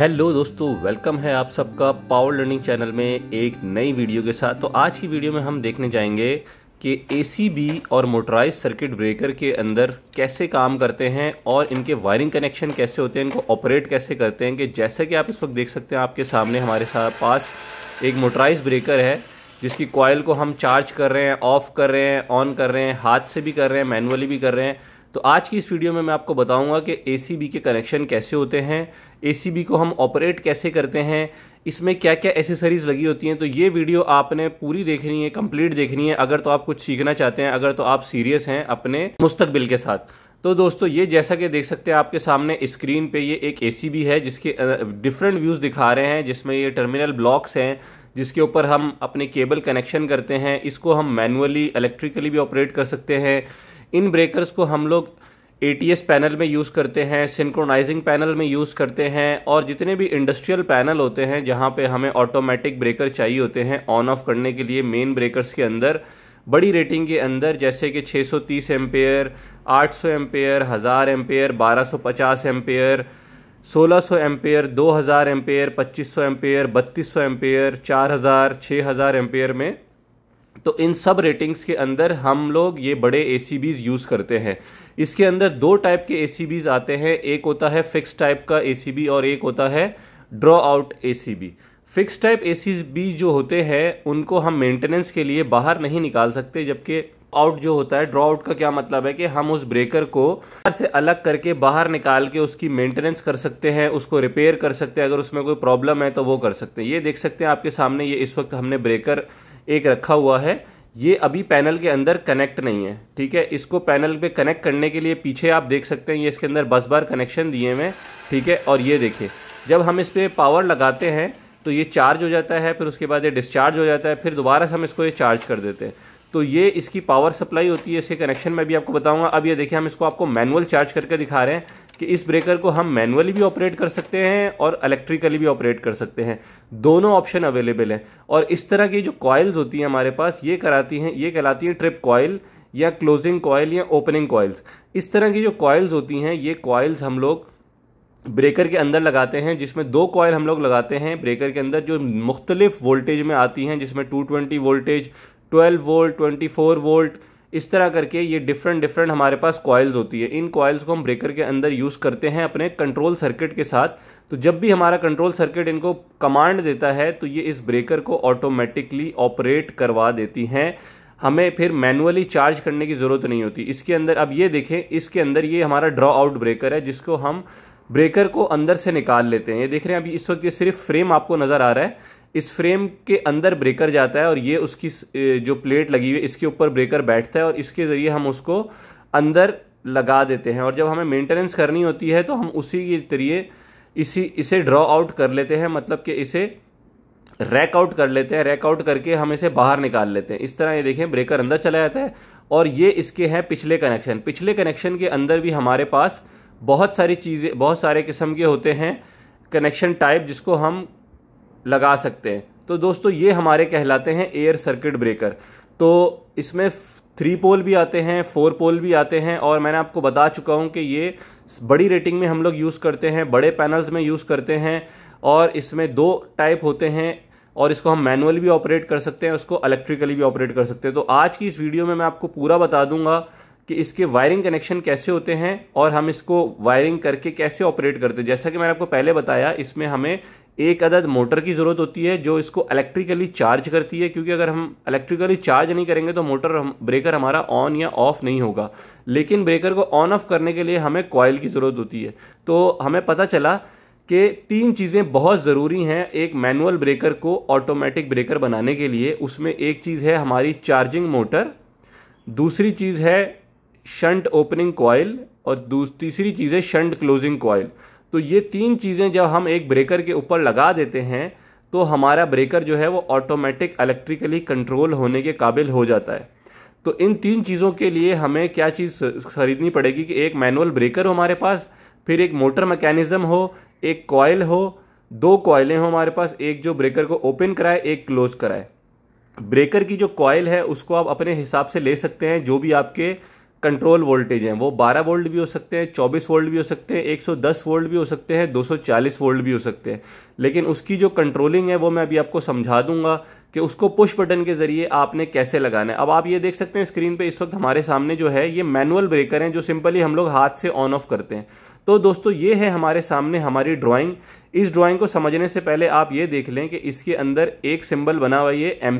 hello दोस्तों welcome है आप सबका पावर लर्निंग चैनल में एक नई वीडियो के साथ तो आज की वीडियो में हम देखने जाएंगे कि ए और मोटराइज सर्किट ब्रेकर के अंदर कैसे काम करते हैं और इनके वायरिंग कनेक्शन कैसे होते हैं इनको ऑपरेट कैसे करते हैं कि जैसे कि आप इस वक्त देख सकते हैं आपके सामने हमारे साथ पास एक मोटराइज ब्रेकर है जिसकी कॉयल को हम चार्ज कर रहे हैं ऑफ़ कर रहे हैं ऑन कर रहे हैं हाथ से भी कर रहे हैं मैनुअली भी कर रहे हैं तो आज की इस वीडियो में मैं आपको बताऊंगा कि ए के कनेक्शन कैसे होते हैं ए को हम ऑपरेट कैसे करते हैं इसमें क्या क्या एसेसरीज़ लगी होती हैं तो ये वीडियो आपने पूरी देखनी है कंप्लीट देखनी है अगर तो आप कुछ सीखना चाहते हैं अगर तो आप सीरियस हैं अपने मुस्तबिल के साथ तो दोस्तों ये जैसा कि देख सकते हैं आपके सामने स्क्रीन पे ये एक ए है जिसके डिफरेंट व्यूज़ दिखा रहे हैं जिसमें ये टर्मिनल ब्लॉक्स हैं जिसके ऊपर हम अपने केबल कनेक्शन करते हैं इसको हम मैनुअली इलेक्ट्रिकली भी ऑपरेट कर सकते हैं इन ब्रेकर्स को हम लोग ए पैनल में यूज़ करते हैं सिंक्रोनाइजिंग पैनल में यूज़ करते हैं और जितने भी इंडस्ट्रियल पैनल होते हैं जहाँ पे हमें ऑटोमेटिक ब्रेकर चाहिए होते हैं ऑन ऑफ करने के लिए मेन ब्रेकर्स के अंदर बड़ी रेटिंग के अंदर जैसे कि 630 सौ तीस एम्पेयर आठ सौ एम्पेयर हज़ार एम्पेयर बारह सौ पचास एम्पेयर सोलह सौ एम्पेयर दो हज़ार एम्पेयर पच्चीस सौ एम्पेयर बत्तीस सौ एम्पेयर चार हज़ार छः हज़ार एम्पेयर में तो इन सब रेटिंग्स के अंदर हम लोग ये बड़े ए यूज़ करते हैं इसके अंदर दो टाइप के ए आते हैं एक होता है फिक्स टाइप का ए और एक होता है draw out a fix type a जो होते हैं उनको हम मेंटेनेंस के लिए बाहर नहीं निकाल सकते जबकि आउट जो होता है ड्रॉ आउट का क्या मतलब है कि हम उस ब्रेकर को से अलग करके बाहर निकाल के उसकी मेंटेनेंस कर सकते हैं उसको रिपेयर कर सकते हैं अगर उसमें कोई प्रॉब्लम है तो वो कर सकते हैं ये देख सकते हैं आपके सामने ये इस वक्त हमने ब्रेकर एक रखा हुआ है ये अभी पैनल के अंदर कनेक्ट नहीं है ठीक है इसको पैनल पे कनेक्ट करने के लिए पीछे आप देख सकते हैं ये इसके अंदर बस बार कनेक्शन दिए हुए ठीक है और ये देखिए जब हम इस पर पावर लगाते हैं तो ये चार्ज हो जाता है फिर उसके बाद ये डिस्चार्ज हो जाता है फिर दोबारा से हम इसको ये चार्ज कर देते हैं तो ये इसकी पावर सप्लाई होती है इसके कनेक्शन में भी आपको बताऊंगा अब ये देखिए हम इसको आपको मैनुअल चार्ज करके दिखा रहे हैं कि इस ब्रेकर को हम मैनुअली भी ऑपरेट कर सकते हैं और इलेक्ट्रिकली भी ऑपरेट कर सकते हैं दोनों ऑप्शन अवेलेबल हैं और इस तरह की जो कॉयल्स होती हैं हमारे पास ये कराती हैं ये कहलाती हैं ट्रिप कॉयल या क्लोजिंग कॉयल या ओपनिंग कॉयल्स इस तरह की जो कॉयल्स होती हैं ये कॉयल्स हम लोग ब्रेकर के अंदर लगाते हैं जिसमें दो कॉयल हम लोग लगाते हैं ब्रेकर के अंदर जो मुख्तलिफ वोल्टेज में आती हैं जिसमें 220 वोल्टेज 12 वोल्ट 24 वोल्ट इस तरह करके ये डिफरेंट डिफरेंट हमारे पास कॉयल्स होती है इन कॉयल्स को हम ब्रेकर के अंदर यूज़ करते हैं अपने कंट्रोल सर्किट के साथ तो जब भी हमारा कंट्रोल सर्किट इनको कमांड देता है तो ये इस ब्रेकर को ऑटोमेटिकली ऑपरेट करवा देती हैं हमें फिर मैनुअली चार्ज करने की ज़रूरत नहीं होती इसके अंदर अब ये देखें इसके अंदर ये हमारा ड्रॉ आउट ब्रेकर है जिसको हम ब्रेकर को अंदर से निकाल लेते हैं ये देख रहे हैं अभी इस वक्त ये सिर्फ फ्रेम आपको नज़र आ रहा है इस फ्रेम के अंदर ब्रेकर जाता है और ये उसकी जो प्लेट लगी हुई है इसके ऊपर ब्रेकर बैठता है और इसके ज़रिए हम उसको अंदर लगा देते हैं और जब हमें मेंटेनेंस करनी होती है तो हम उसी के जरिए इसी इसे ड्रॉ आउट कर लेते हैं मतलब कि इसे रैक आउट कर लेते हैं रैक आउट करके हम इसे बाहर निकाल लेते हैं इस तरह ये देखें ब्रेकर अंदर चला जाता है और ये इसके हैं पिछले कनेक्शन पिछले कनेक्शन के अंदर भी हमारे पास बहुत सारी चीज़ें बहुत सारे किस्म के होते हैं कनेक्शन टाइप जिसको हम लगा सकते हैं तो दोस्तों ये हमारे कहलाते हैं एयर सर्किट ब्रेकर तो इसमें थ्री पोल भी आते हैं फोर पोल भी आते हैं और मैंने आपको बता चुका हूँ कि ये बड़ी रेटिंग में हम लोग यूज़ करते हैं बड़े पैनल्स में यूज़ करते हैं और इसमें दो टाइप होते हैं और इसको हम मैनुअल भी ऑपरेट कर सकते हैं उसको इलेक्ट्रिकली भी ऑपरेट कर सकते हैं तो आज की इस वीडियो में मैं आपको पूरा बता दूंगा कि इसके वायरिंग कनेक्शन कैसे होते हैं और हम इसको वायरिंग करके कैसे ऑपरेट करते हैं जैसा कि मैंने आपको पहले बताया इसमें हमें एक अदद मोटर की ज़रूरत होती है जो इसको इलेक्ट्रिकली चार्ज करती है क्योंकि अगर हम इलेक्ट्रिकली चार्ज नहीं करेंगे तो मोटर हम ब्रेकर हमारा ऑन या ऑफ़ नहीं होगा लेकिन ब्रेकर को ऑन ऑफ़ करने के लिए हमें कॉयल की ज़रूरत होती है तो हमें पता चला कि तीन चीज़ें बहुत ज़रूरी हैं एक मैनुअल ब्रेकर को ऑटोमेटिक ब्रेकर बनाने के लिए उसमें एक चीज़ है हमारी चार्जिंग मोटर दूसरी चीज़ है शंट ओपनिंग कॉयल और तीसरी चीज़ है शंट क्लोजिंग कॉयल तो ये तीन चीज़ें जब हम एक ब्रेकर के ऊपर लगा देते हैं तो हमारा ब्रेकर जो है वो ऑटोमेटिक इलेक्ट्रिकली कंट्रोल होने के काबिल हो जाता है तो इन तीन चीज़ों के लिए हमें क्या चीज़ खरीदनी पड़ेगी कि एक मैनुअल ब्रेकर हो हमारे पास फिर एक मोटर मैकेनिज़्म हो एक कॉयल हो दो कॉयलें हो हमारे पास एक जो ब्रेकर को ओपन कराए एक क्लोज़ कराए ब्रेकर की जो कॉयल है उसको आप अपने हिसाब से ले सकते हैं जो भी आपके कंट्रोल वोल्टेज हैं वो 12 वोल्ट भी हो सकते हैं 24 वोल्ट भी हो सकते हैं 110 वोल्ट भी हो सकते हैं 240 वोल्ट भी हो सकते हैं लेकिन उसकी जो कंट्रोलिंग है वो मैं अभी आपको समझा दूंगा कि उसको पुश बटन के ज़रिए आपने कैसे लगाना है अब आप ये देख सकते हैं स्क्रीन पे इस वक्त हमारे सामने जो है ये मैनुअल ब्रेकर हैं जो सिंपली हम लोग हाथ से ऑन ऑफ करते हैं तो दोस्तों ये है हमारे सामने हमारी ड्राइंग इस ड्राइंग को समझने से पहले आप ये देख लें कि इसके अंदर एक सिंबल बना हुआ है एम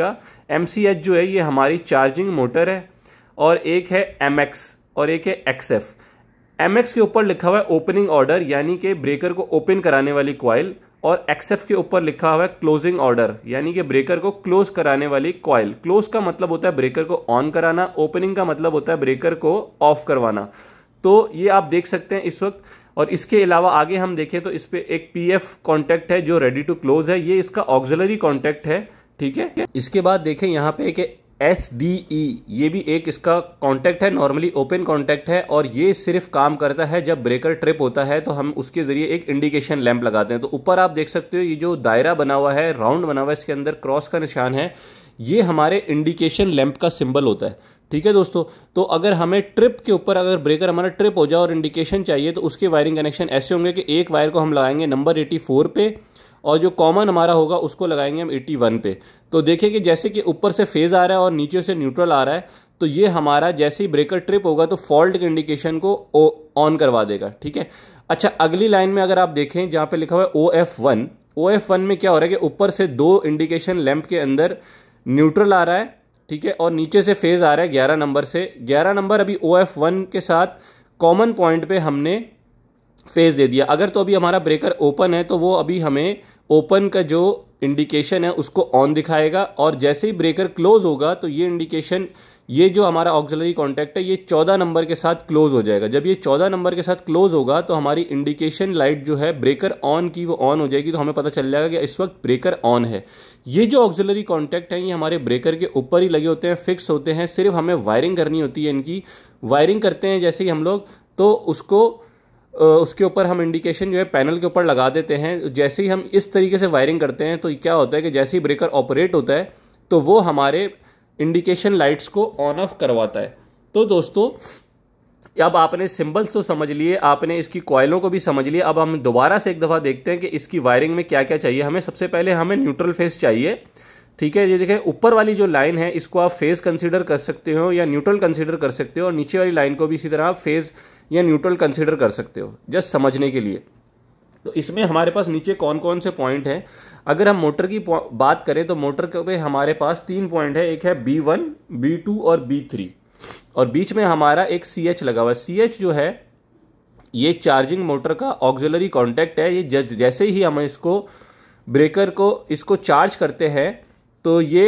का एम जो है ये हमारी चार्जिंग मोटर है और एक है एम और एक है एक्स एफ के ऊपर लिखा हुआ है ओपनिंग ऑर्डर यानी कि ब्रेकर को ओपन कराने वाली क्वाइल और एक्सएफ के ऊपर लिखा हुआ है क्लोजिंग ऑर्डर यानी कि ब्रेकर को क्लोज कराने वाली क्वाइल क्लोज का मतलब होता है ब्रेकर को ऑन कराना ओपनिंग का मतलब होता है ब्रेकर को ऑफ करवाना तो ये आप देख सकते हैं इस वक्त और इसके अलावा आगे हम देखें तो इस पर एक पी एफ है जो रेडी टू क्लोज है ये इसका ऑक्जलरी कॉन्टैक्ट है ठीक है इसके बाद देखें यहाँ पे एक एस डी ई ये भी एक इसका कॉन्टैक्ट है नॉर्मली ओपन कॉन्टैक्ट है और ये सिर्फ काम करता है जब ब्रेकर ट्रिप होता है तो हम उसके ज़रिए एक इंडिकेशन लैंप लगाते हैं तो ऊपर आप देख सकते हो ये जो दायरा बना हुआ है राउंड बना हुआ है इसके अंदर क्रॉस का निशान है ये हमारे इंडिकेशन लैंप का सिंबल होता है ठीक है दोस्तों तो अगर हमें ट्रिप के ऊपर अगर ब्रेकर हमारा ट्रिप हो जाए और इंडिकेशन चाहिए तो उसके वायरिंग कनेक्शन ऐसे होंगे कि एक वायर को हम लगाएंगे नंबर एटी फोर पे और जो कॉमन हमारा होगा उसको लगाएंगे हम 81 पे तो देखिए कि जैसे कि ऊपर से फेज़ आ रहा है और नीचे से न्यूट्रल आ रहा है तो ये हमारा जैसे ही ब्रेकर ट्रिप होगा तो फॉल्ट के इंडिकेशन को ऑन करवा देगा ठीक है अच्छा अगली लाइन में अगर आप देखें जहाँ पर लिखा हुआ है O F one O F one में क्या हो रहा है कि ऊपर से दो इंडिकेशन लैंप के अंदर न्यूट्रल आ रहा है ठीक है और नीचे से फेज़ आ रहा है ग्यारह नंबर से ग्यारह नंबर अभी ओ एफ वन के साथ कॉमन पॉइंट पे हमने फेज़ दे दिया अगर तो अभी हमारा ब्रेकर ओपन है तो वो अभी हमें ओपन का जो इंडिकेशन है उसको ऑन दिखाएगा और जैसे ही ब्रेकर क्लोज होगा तो ये इंडिकेशन ये जो हमारा ऑक्सिलरी कॉन्टैक्ट है ये चौदह नंबर के साथ क्लोज हो जाएगा जब ये चौदह नंबर के साथ क्लोज होगा तो हमारी इंडिकेशन लाइट जो है ब्रेकर ऑन की वो ऑन हो जाएगी तो हमें पता चल जाएगा कि इस वक्त ब्रेकर ऑन है ये जो ऑक्सिलरी कॉन्टैक्ट हैं ये हमारे ब्रेकर के ऊपर ही लगे होते हैं फिक्स होते हैं सिर्फ हमें वायरिंग करनी होती है इनकी वायरिंग करते हैं जैसे ही हम लोग तो उसको उसके ऊपर हम इंडिकेशन जो है पैनल के ऊपर लगा देते हैं जैसे ही हम इस तरीके से वायरिंग करते हैं तो क्या होता है कि जैसे ही ब्रेकर ऑपरेट होता है तो वो हमारे इंडिकेशन लाइट्स को ऑन ऑफ करवाता है तो दोस्तों अब आपने सिंबल्स तो समझ लिए आपने इसकी कॉयलों को भी समझ लिया अब हम दोबारा से एक दफ़ा देखते हैं कि इसकी वायरिंग में क्या क्या चाहिए हमें सबसे पहले हमें न्यूट्रल फेस चाहिए ठीक है ये देखें ऊपर वाली जो लाइन है इसको आप फेस कंसीडर कर सकते हो या न्यूट्रल कंसीडर कर सकते हो और नीचे वाली लाइन को भी इसी तरह आप फेज़ या न्यूट्रल कंसिडर कर सकते हो जस्ट समझने के लिए तो इसमें हमारे पास नीचे कौन कौन से पॉइंट हैं अगर हम मोटर की बात करें तो मोटर के पे हमारे पास तीन पॉइंट है एक है बी वन बी टू और बी थ्री और बीच में हमारा एक सी एच लगा हुआ है सी एच जो है ये चार्जिंग मोटर का ऑक्जलरी कॉन्टैक्ट है ये जैसे ही हम इसको ब्रेकर को इसको चार्ज करते हैं तो ये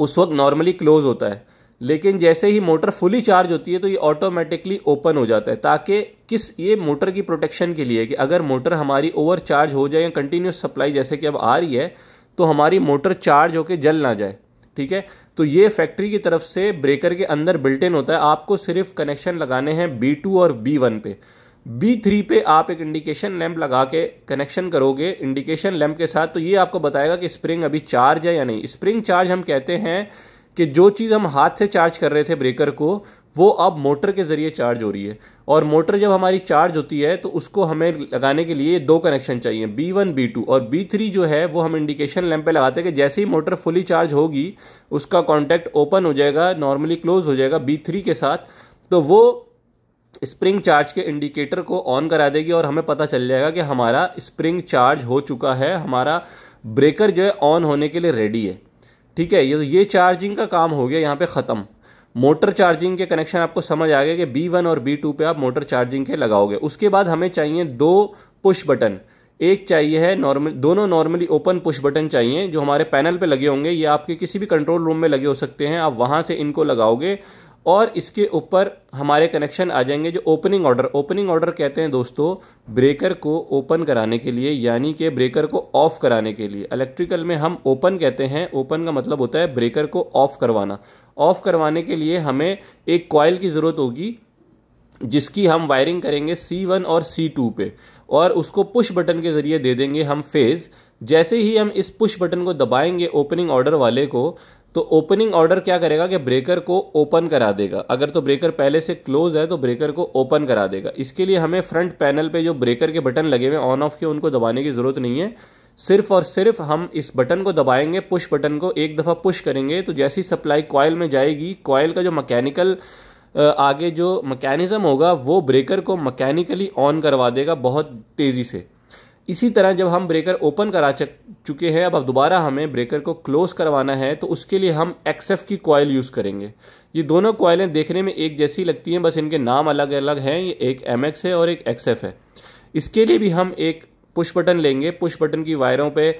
उस वक्त नॉर्मली क्लोज होता है लेकिन जैसे ही मोटर फुली चार्ज होती है तो ये ऑटोमेटिकली ओपन हो जाता है ताकि किस ये मोटर की प्रोटेक्शन के लिए कि अगर मोटर हमारी ओवर चार्ज हो जाए या कंटिन्यूस सप्लाई जैसे कि अब आ रही है तो हमारी मोटर चार्ज होकर जल ना जाए ठीक है तो ये फैक्ट्री की तरफ से ब्रेकर के अंदर बिल्टिन होता है आपको सिर्फ कनेक्शन लगाने हैं बी टू और बी वन पे बी थ्री पे आप एक इंडिकेशन लैंप लगा के कनेक्शन करोगे इंडिकेशन लैंप के साथ तो ये आपको बताएगा कि स्प्रिंग अभी चार्ज है या नहीं स्प्रिंग चार्ज हम कहते हैं कि जो चीज़ हम हाथ से चार्ज कर रहे थे ब्रेकर को वो अब मोटर के ज़रिए चार्ज हो रही है और मोटर जब हमारी चार्ज होती है तो उसको हमें लगाने के लिए दो कनेक्शन चाहिए बी वन बी टू और बी थ्री जो है वो हम इंडिकेशन लैंप पे लगाते हैं कि जैसे ही मोटर फुली चार्ज होगी उसका कॉन्टैक्ट ओपन हो जाएगा नॉर्मली क्लोज हो जाएगा बी थ्री के साथ तो वो स्प्रिंग चार्ज के इंडिकेटर को ऑन करा देगी और हमें पता चल जाएगा कि हमारा स्प्रिंग चार्ज हो चुका है हमारा ब्रेकर जो है ऑन होने के लिए रेडी है ठीक है ये तो ये चार्जिंग का काम हो गया यहाँ पे ख़त्म मोटर चार्जिंग के कनेक्शन आपको समझ आ गया कि बी वन और बी टू पर आप मोटर चार्जिंग के लगाओगे उसके बाद हमें चाहिए दो पुश बटन एक चाहिए है नॉर्मल दोनों नॉर्मली ओपन पुश बटन चाहिए जो हमारे पैनल पे लगे होंगे ये आपके किसी भी कंट्रोल रूम में लगे हो सकते हैं आप वहाँ से इनको लगाओगे और इसके ऊपर हमारे कनेक्शन आ जाएंगे जो ओपनिंग ऑर्डर ओपनिंग ऑर्डर कहते हैं दोस्तों ब्रेकर को ओपन कराने के लिए यानी कि ब्रेकर को ऑफ़ कराने के लिए इलेक्ट्रिकल में हम ओपन कहते हैं ओपन का मतलब होता है ब्रेकर को ऑफ़ करवाना ऑफ़ करवाने के लिए हमें एक कॉयल की ज़रूरत होगी जिसकी हम वायरिंग करेंगे C1 और C2 पे और उसको पुश बटन के ज़रिए दे देंगे हम फेज़ जैसे ही हम इस पुश बटन को दबाएंगे ओपनिंग ऑर्डर वाले को तो ओपनिंग ऑर्डर क्या करेगा कि ब्रेकर को ओपन करा देगा अगर तो ब्रेकर पहले से क्लोज है तो ब्रेकर को ओपन करा देगा इसके लिए हमें फ्रंट पैनल पे जो ब्रेकर के बटन लगे हुए ऑन ऑफ के उनको दबाने की ज़रूरत नहीं है सिर्फ और सिर्फ हम इस बटन को दबाएंगे पुश बटन को एक दफ़ा पुश करेंगे तो जैसी सप्लाई कॉयल में जाएगी कॉयल का जो मकैनिकल आगे जो मकैनिज़म होगा वो ब्रेकर को मकैनिकली ऑन करवा देगा बहुत तेज़ी से इसी तरह जब हम ब्रेकर ओपन करा चुके हैं अब अब दोबारा हमें ब्रेकर को क्लोज़ करवाना है तो उसके लिए हम एक्सएफ की कॉयल यूज़ करेंगे ये दोनों कॉयलें देखने में एक जैसी लगती हैं बस इनके नाम अलग अलग हैं ये एक एम है और एक एक्सएफ है इसके लिए भी हम एक पुश बटन लेंगे पुश बटन की वायरों पर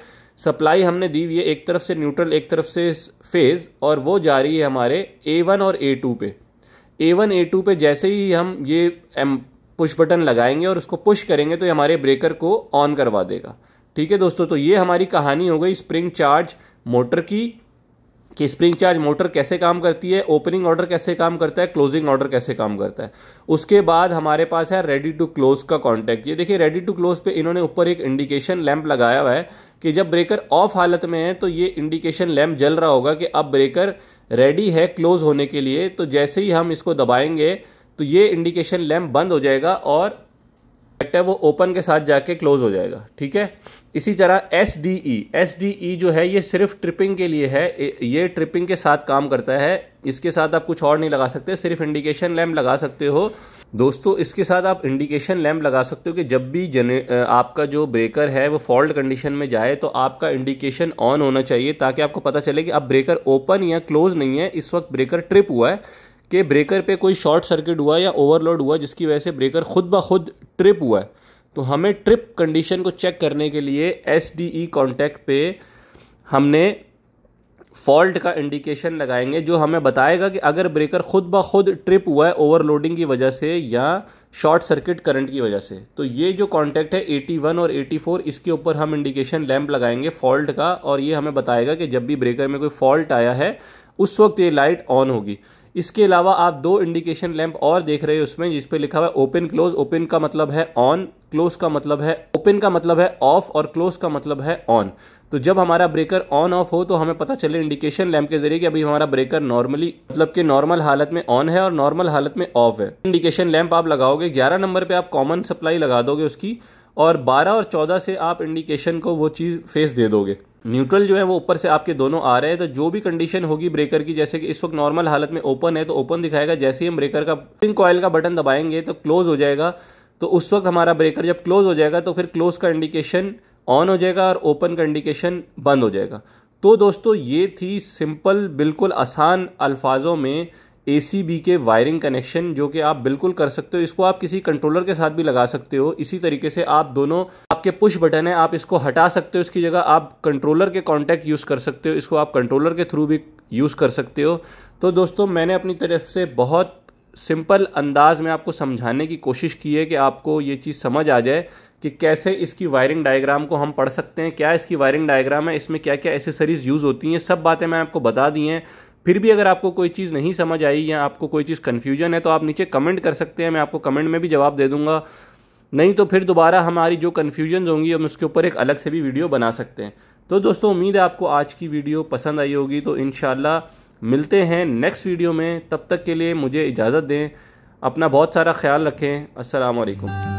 सप्लाई हमने दी हुई है एक तरफ से न्यूट्रल एक तरफ से फेज़ और वो जा रही है हमारे ए वन और ए टू पे ए वन ए टू पर जैसे ही हम ये एम पुश बटन लगाएंगे और उसको पुश करेंगे तो ये हमारे ब्रेकर को ऑन करवा देगा ठीक है दोस्तों तो ये हमारी कहानी हो गई स्प्रिंग चार्ज मोटर की कि स्प्रिंग चार्ज मोटर कैसे काम करती है ओपनिंग ऑर्डर कैसे काम करता है क्लोजिंग ऑर्डर कैसे काम करता है उसके बाद हमारे पास है रेडी टू क्लोज का कॉन्टैक्ट ये देखिए रेडी टू क्लोज पे इन्होंने ऊपर एक इंडिकेशन लैंप लगाया हुआ है कि जब ब्रेकर ऑफ हालत में है तो ये इंडिकेशन लैंप जल रहा होगा कि अब ब्रेकर रेडी है क्लोज होने के लिए तो जैसे ही हम इसको दबाएंगे तो ये इंडिकेशन लैम्प बंद हो जाएगा और इफेक्ट है वो ओपन के साथ जाके क्लोज हो जाएगा ठीक है इसी तरह S D E S D E जो है ये सिर्फ ट्रिपिंग के लिए है ये ट्रिपिंग के साथ काम करता है इसके साथ आप कुछ और नहीं लगा सकते सिर्फ इंडिकेशन लैम्प लगा सकते हो दोस्तों इसके साथ आप इंडिकेशन लैम्प लगा सकते हो कि जब भी जने आपका जो ब्रेकर है वो फॉल्ट कंडीशन में जाए तो आपका इंडिकेशन ऑन होना चाहिए ताकि आपको पता चले कि अब ब्रेकर ओपन या क्लोज नहीं है इस वक्त ब्रेकर ट्रिप हुआ है कि ब्रेकर पे कोई शॉर्ट सर्किट हुआ या ओवरलोड हुआ जिसकी वजह से ब्रेकर खुद ब खुद ट्रिप हुआ है तो हमें ट्रिप कंडीशन को चेक करने के लिए एस डी ई कॉन्टैक्ट पे हमने फॉल्ट का इंडिकेशन लगाएंगे जो हमें बताएगा कि अगर ब्रेकर खुद ब खुद ट्रिप हुआ है ओवरलोडिंग की वजह से या शॉर्ट सर्किट करंट की वजह से तो ये जो कॉन्टैक्ट है 81 और 84 इसके ऊपर हम इंडिकेशन लैंप लगाएंगे फॉल्ट का और ये हमें बताएगा कि जब भी ब्रेकर में कोई फॉल्ट आया है उस वक्त ये लाइट ऑन होगी इसके अलावा आप दो इंडिकेशन लैंप और देख रहे हैं उसमें जिस पे लिखा हुआ है ओपन क्लोज ओपन का मतलब है ऑन क्लोज का मतलब है ओपन का मतलब है ऑफ और क्लोज का मतलब है ऑन तो जब हमारा ब्रेकर ऑन ऑफ हो तो हमें पता चले इंडिकेशन लैंप के जरिए कि अभी हमारा ब्रेकर नॉर्मली मतलब कि नॉर्मल हालत में ऑन है और नॉर्मल हालत में ऑफ है इंडिकेशन लैंप आप लगाओगे ग्यारह नंबर पर आप कॉमन सप्लाई लगा दोगे उसकी और बारह और चौदह से आप इंडिकेशन को वो चीज़ फेस दे दोगे न्यूट्रल जो है वो ऊपर से आपके दोनों आ रहे हैं तो जो भी कंडीशन होगी ब्रेकर की जैसे कि इस वक्त नॉर्मल हालत में ओपन है तो ओपन दिखाएगा जैसे ही हम ब्रेकर का कॉयल का बटन दबाएंगे तो क्लोज हो जाएगा तो उस वक्त हमारा ब्रेकर जब क्लोज हो जाएगा तो फिर क्लोज का इंडिकेशन ऑन हो जाएगा और ओपन का इंडिकेशन बंद हो जाएगा तो दोस्तों ये थी सिंपल बिल्कुल आसान अल्फाजों में ए के वायरिंग कनेक्शन जो कि आप बिल्कुल कर सकते हो इसको आप किसी कंट्रोलर के साथ भी लगा सकते हो इसी तरीके से आप दोनों आपके पुश बटन है आप इसको हटा सकते हो इसकी जगह आप कंट्रोलर के कॉन्टैक्ट यूज़ कर सकते हो इसको आप कंट्रोलर के थ्रू भी यूज़ कर सकते हो तो दोस्तों मैंने अपनी तरफ से बहुत सिंपल अंदाज में आपको समझाने की कोशिश की है कि आपको ये चीज़ समझ आ जाए कि कैसे इसकी वायरिंग डायग्राम को हम पढ़ सकते हैं क्या इसकी वायरिंग डायग्राम है इसमें क्या क्या एसेसरीज़ यूज़ होती हैं सब बातें मैंने आपको बता दी हैं फिर भी अगर आपको कोई चीज़ नहीं समझ आई या आपको कोई चीज़ कन्फ्यूजन है तो आप नीचे कमेंट कर सकते हैं मैं आपको कमेंट में भी जवाब दे दूँगा नहीं तो फिर दोबारा हमारी जो कन्फ्यूजन होंगी हम उसके ऊपर एक अलग से भी वीडियो बना सकते हैं तो दोस्तों उम्मीद है आपको आज की वीडियो पसंद आई होगी तो इन मिलते हैं नेक्स्ट वीडियो में तब तक के लिए मुझे इजाज़त दें अपना बहुत सारा ख्याल रखें असलकम